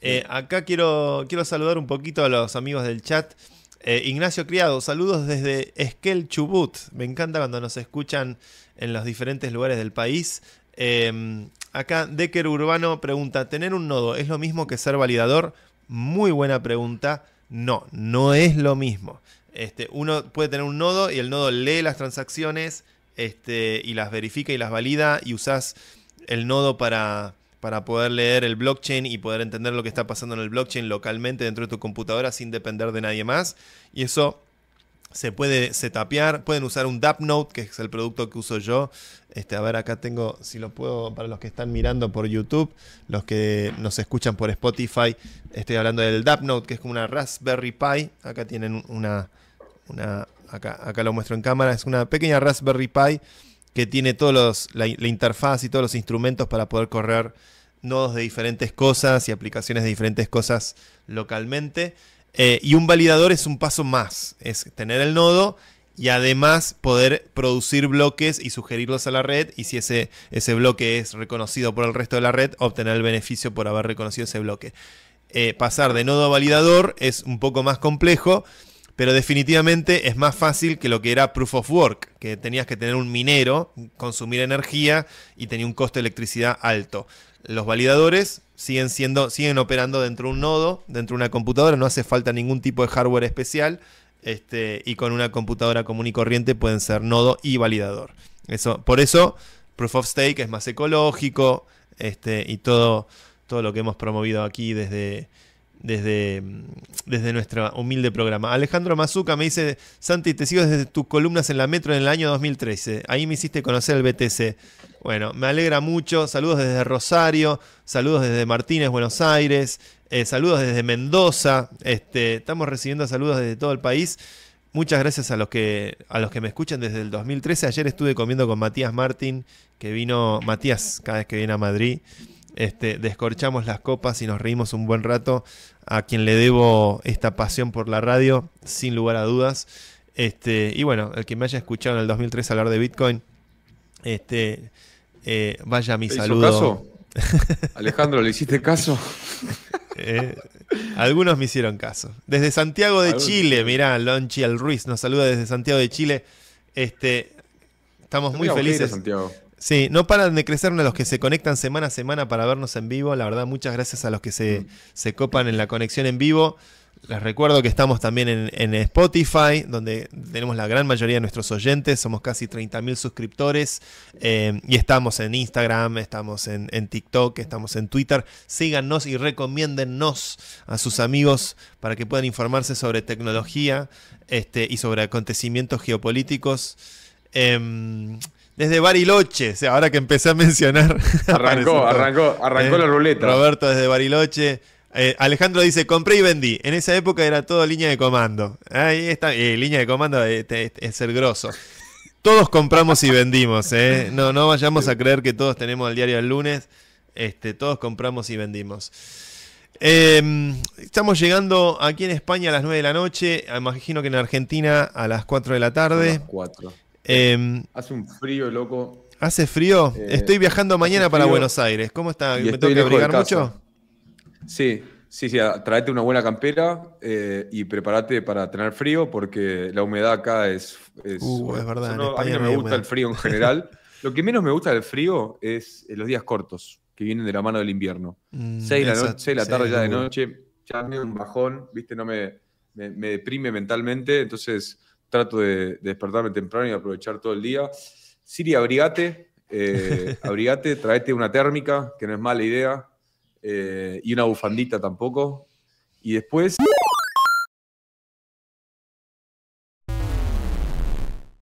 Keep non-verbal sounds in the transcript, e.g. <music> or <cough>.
Eh, acá quiero, quiero saludar un poquito a los amigos del chat. Eh, Ignacio Criado, saludos desde Esquel Chubut. Me encanta cuando nos escuchan en los diferentes lugares del país. Em, acá Decker Urbano pregunta, ¿tener un nodo es lo mismo que ser validador? Muy buena pregunta. No, no es lo mismo. Este, uno puede tener un nodo y el nodo lee las transacciones este, y las verifica y las valida y usas el nodo para, para poder leer el blockchain y poder entender lo que está pasando en el blockchain localmente dentro de tu computadora sin depender de nadie más. Y eso se puede setapear, pueden usar un Note que es el producto que uso yo. Este, a ver, acá tengo, si lo puedo, para los que están mirando por YouTube, los que nos escuchan por Spotify, estoy hablando del Note que es como una Raspberry Pi. Acá tienen una, una acá, acá lo muestro en cámara, es una pequeña Raspberry Pi que tiene todos la, interfaz y todos los instrumentos para poder correr nodos de diferentes cosas y aplicaciones de diferentes cosas localmente. Eh, y un validador es un paso más, es tener el nodo y además poder producir bloques y sugerirlos a la red y si ese, ese bloque es reconocido por el resto de la red, obtener el beneficio por haber reconocido ese bloque. Eh, pasar de nodo a validador es un poco más complejo pero definitivamente es más fácil que lo que era proof of work, que tenías que tener un minero, consumir energía y tenía un costo de electricidad alto. Los validadores siguen siendo, siguen operando dentro de un nodo, dentro de una computadora, no hace falta ningún tipo de hardware especial, este, y con una computadora común y corriente pueden ser nodo y validador. Eso, por eso, proof of stake es más ecológico, este, y todo, todo lo que hemos promovido aquí desde, desde, nuestro humilde programa. Alejandro Mazuca me dice, Santi, te sigo desde tus columnas en la Metro en el año 2013. Ahí me hiciste conocer el BTC. Bueno, me alegra mucho. Saludos desde Rosario, saludos desde Martínez, Buenos Aires, eh, saludos desde Mendoza. Este, estamos recibiendo saludos desde todo el país. Muchas gracias a los que a los que me escuchan desde el 2013. Ayer estuve comiendo con Matías Martín, que vino Matías cada vez que viene a Madrid. Este, descorchamos las copas y nos reímos un buen rato. A quien le debo esta pasión por la radio, sin lugar a dudas. Este, y bueno, el que me haya escuchado en el 2003 hablar de Bitcoin, este, eh, vaya mi saludo saludo. Hizo caso? <laughs> Alejandro, ¿le hiciste caso? Eh, algunos me hicieron caso. Desde Santiago de Chile, mirá, Lonchi Al Ruiz nos saluda desde Santiago de Chile. Este, estamos muy felices. Santiago. Sí, no paran de crecer los que se conectan semana a semana para vernos en vivo. La verdad, muchas gracias a los que se, mm. copan en la conexión en vivo. Les recuerdo que estamos también en, Spotify, donde tenemos la gran mayoría de nuestros oyentes, somos casi 30.000 suscriptores, eh, y estamos en Instagram, estamos en, TikTok, estamos en Twitter. Síganos y recomiéndennos a sus amigos para que puedan informarse sobre tecnología este, y sobre acontecimientos geopolíticos. Em, desde Bariloche. O sea, ahora que empecé a mencionar. <laughs> Arrancó, arrancó, arrancó eh, la ruleta. Roberto desde Bariloche. Eh, Alejandro dice, compré y vendí. En esa época era todo línea de comando. Ahí está, eh, línea de comando es ser grosso. Todos compramos y vendimos, No, no vayamos a creer que todos tenemos el diario el lunes. Este, todos compramos y vendimos. Em, estamos llegando aquí en España a las 9 de la noche, imagino que en Argentina a las 4 de la tarde. A 4. Em, hace un frío, loco. ¿Hace frío? Eh, estoy viajando mañana para Buenos Aires. ¿Cómo está? ¿Me tengo que abrigar mucho? Sí, sí, sí. Traete una buena campera eh, y prepárate para tener frío porque la humedad acá es. es uh, verdad. No, a mí no me gusta el frío en general. <laughs> Lo que menos me gusta del frío es eh, los días cortos que vienen de la mano del invierno. Mm, seis de la, la tarde ya de noche, ya me un bajón, ¿viste? No me, me, me deprime mentalmente. Entonces trato de, despertarme temprano y aprovechar todo el día. Siri, abrigate, eh, <laughs> abrigate, traete una térmica, que no es mala idea, eh, y una bufandita tampoco. Y después...